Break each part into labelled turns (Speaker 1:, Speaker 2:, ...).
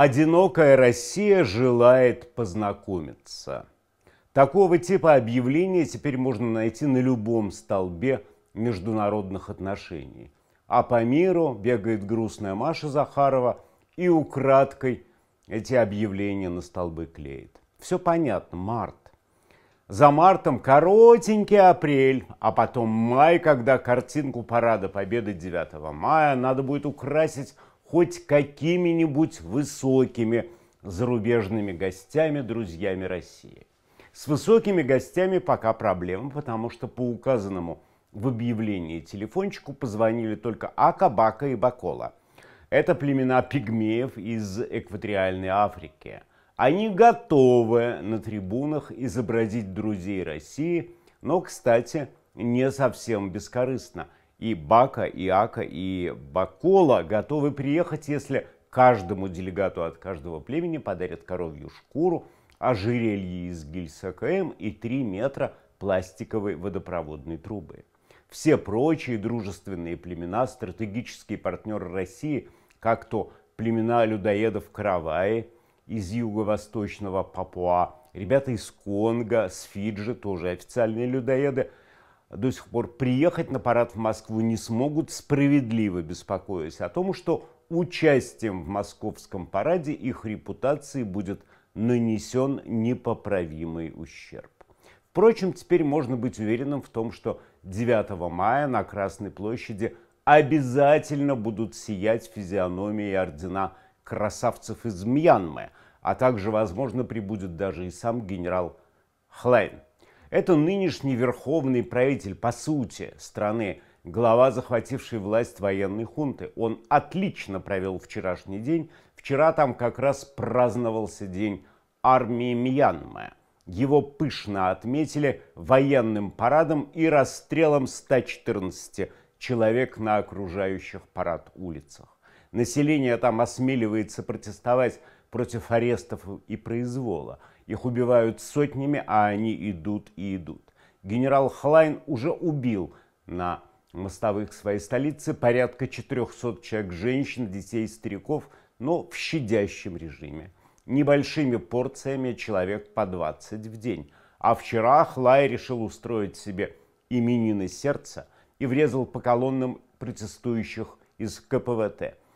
Speaker 1: Одинокая Россия желает познакомиться. Такого типа объявления теперь можно найти на любом столбе международных отношений. А по миру бегает грустная Маша Захарова и украдкой эти объявления на столбы клеит. Все понятно, март. За мартом коротенький апрель, а потом май, когда картинку парада Победы 9 мая надо будет украсить хоть какими-нибудь высокими зарубежными гостями, друзьями России. С высокими гостями пока проблема, потому что по указанному в объявлении телефончику позвонили только ака, бака и Бакола. Это племена пигмеев из экваториальной Африки. Они готовы на трибунах изобразить друзей России, но, кстати, не совсем бескорыстно – и Бака, и Ака, и Бакола готовы приехать, если каждому делегату от каждого племени подарят коровью шкуру, ожерелье из гильз АКМ и 3 метра пластиковой водопроводной трубы. Все прочие дружественные племена, стратегические партнеры России, как то племена людоедов Караваи из юго-восточного Папуа, ребята из Конго, с Фиджи, тоже официальные людоеды – до сих пор приехать на парад в Москву не смогут, справедливо беспокоясь о том, что участием в московском параде их репутации будет нанесен непоправимый ущерб. Впрочем, теперь можно быть уверенным в том, что 9 мая на Красной площади обязательно будут сиять физиономии ордена красавцев из Мьянмы, а также, возможно, прибудет даже и сам генерал Хлайн. Это нынешний верховный правитель, по сути, страны, глава захватившей власть военной хунты. Он отлично провел вчерашний день. Вчера там как раз праздновался день армии Мьянмы. Его пышно отметили военным парадом и расстрелом 114 человек на окружающих парад улицах. Население там осмеливается протестовать против арестов и произвола. Их убивают сотнями, а они идут и идут. Генерал Хлайн уже убил на мостовых своей столице порядка 400 человек женщин, детей и стариков, но в щадящем режиме. Небольшими порциями человек по 20 в день. А вчера Хлай решил устроить себе именины сердца и врезал по колоннам протестующих из КПВТ –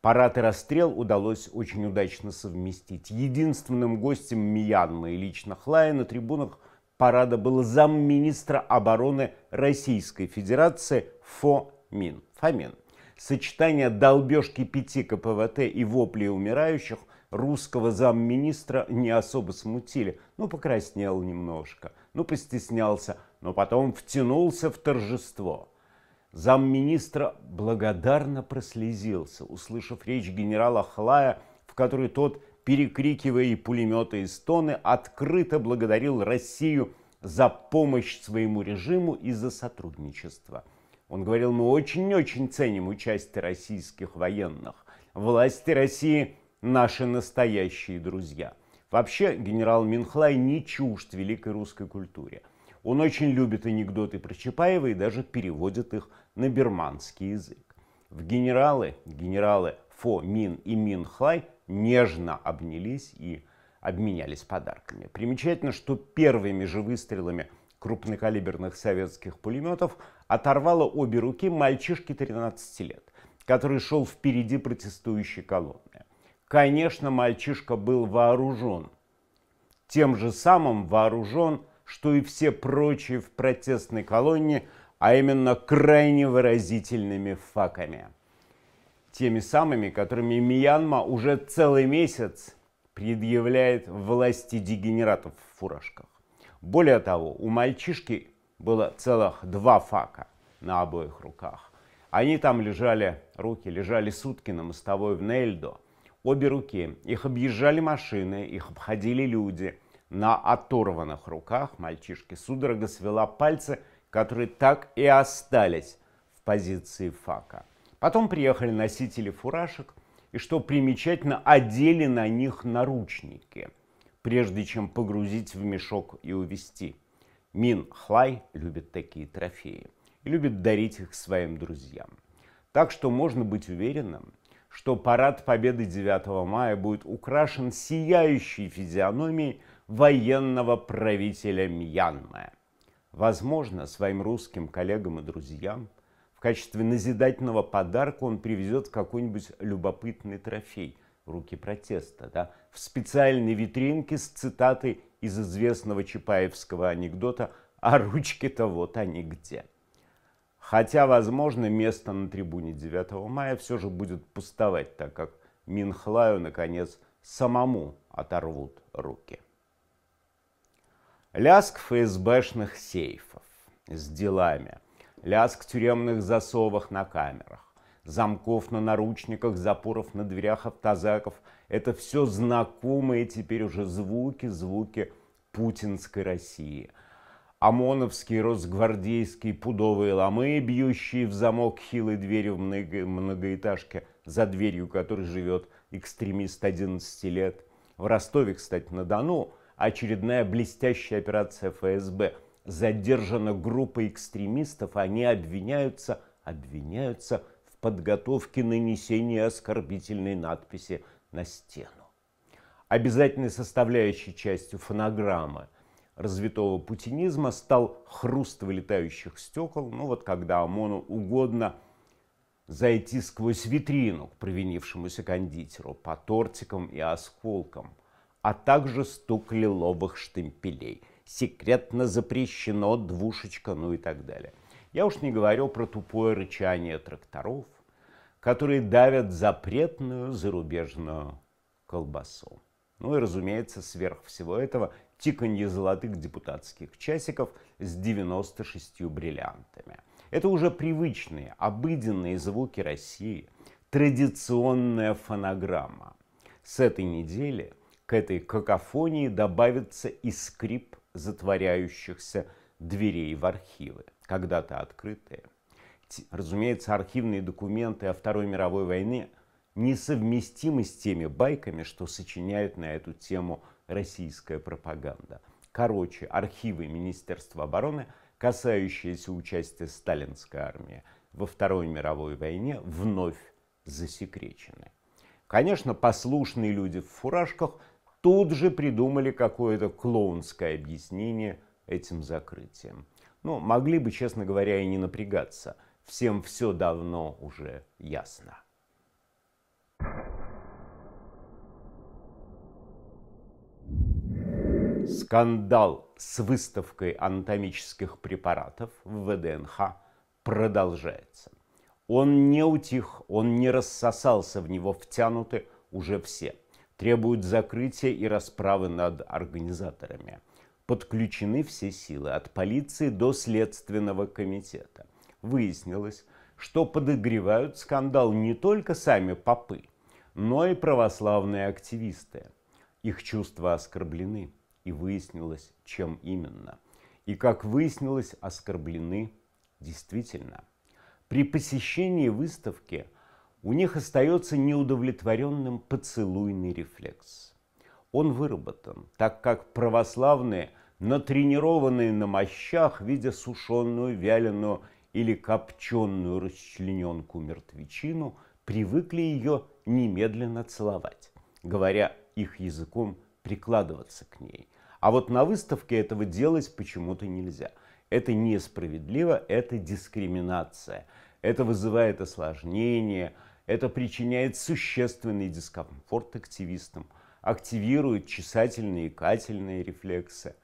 Speaker 1: Парад и расстрел удалось очень удачно совместить. Единственным гостем Мьянмы лично Хлая на трибунах парада был замминистра обороны Российской Федерации Фомин. Фомин. Сочетание долбежки пяти КПВТ и вопли умирающих русского замминистра не особо смутили. Ну, покраснел немножко, ну, постеснялся, но потом втянулся в торжество – Замминистра благодарно прослезился, услышав речь генерала Хлая, в которой тот, перекрикивая и пулеметы, и стоны, открыто благодарил Россию за помощь своему режиму и за сотрудничество. Он говорил, мы очень-очень ценим участие российских военных. Власти России – наши настоящие друзья. Вообще генерал Минхлай не чужд великой русской культуре – он очень любит анекдоты про Чапаева и даже переводит их на берманский язык. В генералы, генералы Фо Мин и Мин Хлай нежно обнялись и обменялись подарками. Примечательно, что первыми же выстрелами крупнокалиберных советских пулеметов оторвало обе руки мальчишки 13 лет, который шел впереди протестующей колонны. Конечно, мальчишка был вооружен. Тем же самым вооружен что и все прочие в протестной колонне, а именно крайне выразительными факами. Теми самыми, которыми Мьянма уже целый месяц предъявляет власти дегенератов в фуражках. Более того, у мальчишки было целых два фака на обоих руках. Они там лежали, руки лежали сутки на мостовой в Нельдо. Обе руки. Их объезжали машины, их обходили люди – на оторванных руках мальчишки судорога свела пальцы, которые так и остались в позиции фака. Потом приехали носители фуражек и, что примечательно, одели на них наручники, прежде чем погрузить в мешок и увезти. Мин Хлай любит такие трофеи и любит дарить их своим друзьям. Так что можно быть уверенным, что парад Победы 9 мая будет украшен сияющей физиономией военного правителя Мьянмы. Возможно, своим русским коллегам и друзьям в качестве назидательного подарка он привезет какой-нибудь любопытный трофей руки протеста, да, в специальной витринке с цитатой из известного чапаевского анекдота «А ручки-то вот они где». Хотя, возможно, место на трибуне 9 мая все же будет пустовать, так как Минхлаю, наконец, самому оторвут руки. Лязг ФСБшных сейфов с делами, лязг тюремных засовов на камерах, замков на наручниках, запоров на дверях автозаков – это все знакомые теперь уже звуки, звуки путинской России. ОМОНовские, росгвардейские, пудовые ломы, бьющие в замок хилой двери в многоэтажке, за дверью которой живет экстремист 11 лет. В Ростове, кстати, на Дону очередная блестящая операция ФСБ. Задержана группа экстремистов, они обвиняются, обвиняются в подготовке нанесения оскорбительной надписи на стену. Обязательной составляющей частью фонограммы развитого путинизма стал хруст вылетающих стекол, ну вот когда ОМОНу угодно – зайти сквозь витрину к провинившемуся кондитеру по тортикам и осколкам – а также стук лиловых штемпелей. Секретно запрещено двушечка, ну и так далее. Я уж не говорю про тупое рычание тракторов, которые давят запретную зарубежную колбасу. Ну и, разумеется, сверх всего этого тиканье золотых депутатских часиков с 96 бриллиантами. Это уже привычные, обыденные звуки России, традиционная фонограмма. С этой недели к этой какофонии добавится и скрип затворяющихся дверей в архивы, когда-то открытые. Разумеется, архивные документы о Второй мировой войне несовместимы с теми байками, что сочиняет на эту тему российская пропаганда. Короче, архивы Министерства обороны, касающиеся участия сталинской армии во Второй мировой войне, вновь засекречены. Конечно, послушные люди в фуражках тут же придумали какое-то клоунское объяснение этим закрытием. Ну, могли бы, честно говоря, и не напрягаться. Всем все давно уже ясно. Скандал с выставкой анатомических препаратов в ВДНХ продолжается. Он не утих, он не рассосался, в него втянуты уже все – требуют закрытия и расправы над организаторами. Подключены все силы, от полиции до Следственного комитета. Выяснилось, что подогревают скандал не только сами попы, но и православные активисты. Их чувства оскорблены, и выяснилось, чем именно. И, как выяснилось, оскорблены действительно. При посещении выставки – у них остается неудовлетворенным поцелуйный рефлекс. Он выработан, так как православные, натренированные на мощах, видя сушеную, вяленую или копченую расчлененку мертвечину, привыкли ее немедленно целовать, говоря их языком прикладываться к ней. А вот на выставке этого делать почему-то нельзя. Это несправедливо, это дискриминация. Это вызывает осложнения. Это причиняет существенный дискомфорт активистам, активирует чесательные и кательные рефлексы.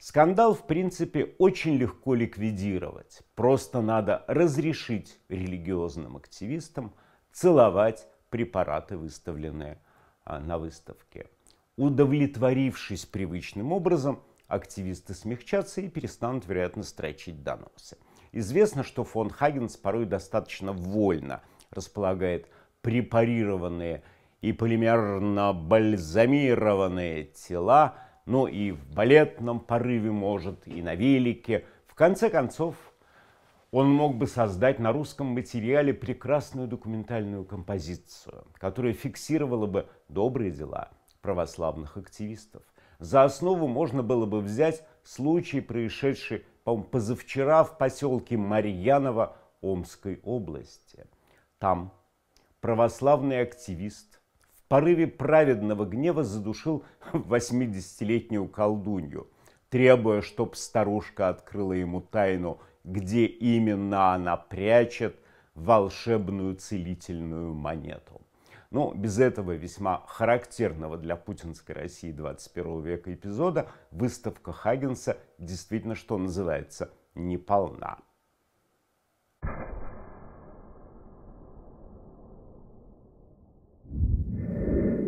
Speaker 1: Скандал, в принципе, очень легко ликвидировать. Просто надо разрешить религиозным активистам целовать препараты, выставленные а, на выставке. Удовлетворившись привычным образом, активисты смягчатся и перестанут, вероятно, строчить доносы. Известно, что фон Хагенс порой достаточно вольно – располагает препарированные и полимерно бальзамированные тела, ну и в балетном порыве может, и на велике. В конце концов, он мог бы создать на русском материале прекрасную документальную композицию, которая фиксировала бы добрые дела православных активистов. За основу можно было бы взять случай, происшедший, по позавчера в поселке Марьяново Омской области – там православный активист в порыве праведного гнева задушил 80-летнюю колдунью, требуя, чтоб старушка открыла ему тайну, где именно она прячет волшебную целительную монету. Но ну, без этого весьма характерного для путинской России 21 века эпизода выставка Хагенса действительно, что называется, неполна.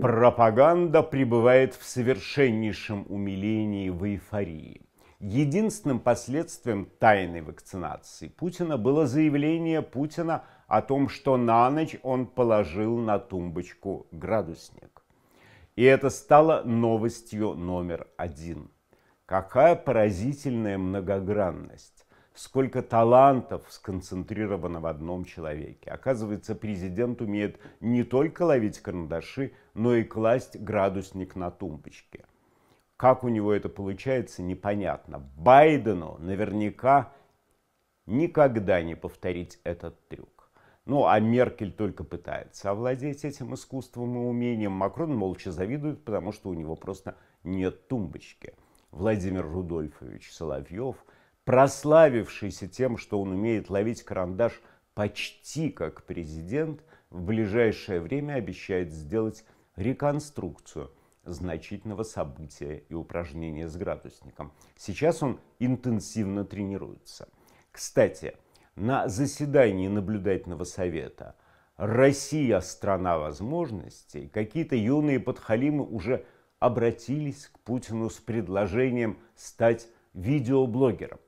Speaker 1: Пропаганда пребывает в совершеннейшем умилении, в эйфории. Единственным последствием тайной вакцинации Путина было заявление Путина о том, что на ночь он положил на тумбочку градусник. И это стало новостью номер один. Какая поразительная многогранность сколько талантов сконцентрировано в одном человеке. Оказывается, президент умеет не только ловить карандаши, но и класть градусник на тумбочке. Как у него это получается, непонятно. Байдену наверняка никогда не повторить этот трюк. Ну, а Меркель только пытается овладеть этим искусством и умением. Макрон молча завидует, потому что у него просто нет тумбочки. Владимир Рудольфович Соловьев – прославившийся тем, что он умеет ловить карандаш почти как президент, в ближайшее время обещает сделать реконструкцию значительного события и упражнения с градусником. Сейчас он интенсивно тренируется. Кстати, на заседании наблюдательного совета «Россия – страна возможностей» какие-то юные подхалимы уже обратились к Путину с предложением стать видеоблогером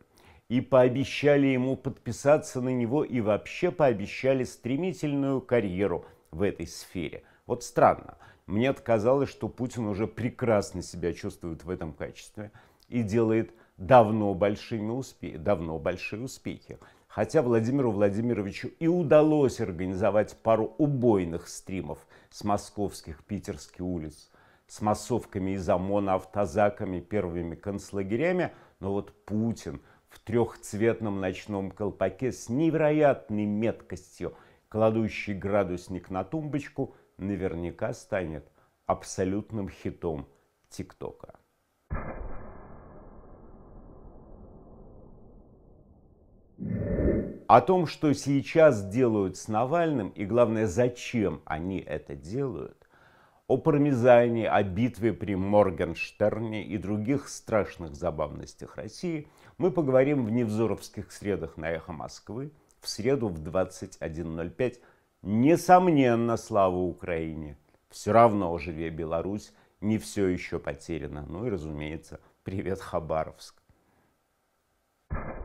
Speaker 1: и пообещали ему подписаться на него и вообще пообещали стремительную карьеру в этой сфере. Вот странно. Мне отказалось, что Путин уже прекрасно себя чувствует в этом качестве и делает давно, большие успехи, давно большие успехи. Хотя Владимиру Владимировичу и удалось организовать пару убойных стримов с московских, питерских улиц, с массовками из ОМОНа, автозаками, первыми концлагерями, но вот Путин – в трехцветном ночном колпаке с невероятной меткостью, кладущий градусник на тумбочку, наверняка станет абсолютным хитом ТикТока. О том, что сейчас делают с Навальным и, главное, зачем они это делают, о пармезане, о битве при Моргенштерне и других страшных забавностях России мы поговорим в Невзоровских средах на «Эхо Москвы» в среду в 21.05. Несомненно, слава Украине! Все равно живе Беларусь, не все еще потеряно. Ну и, разумеется, привет, Хабаровск! Thank you.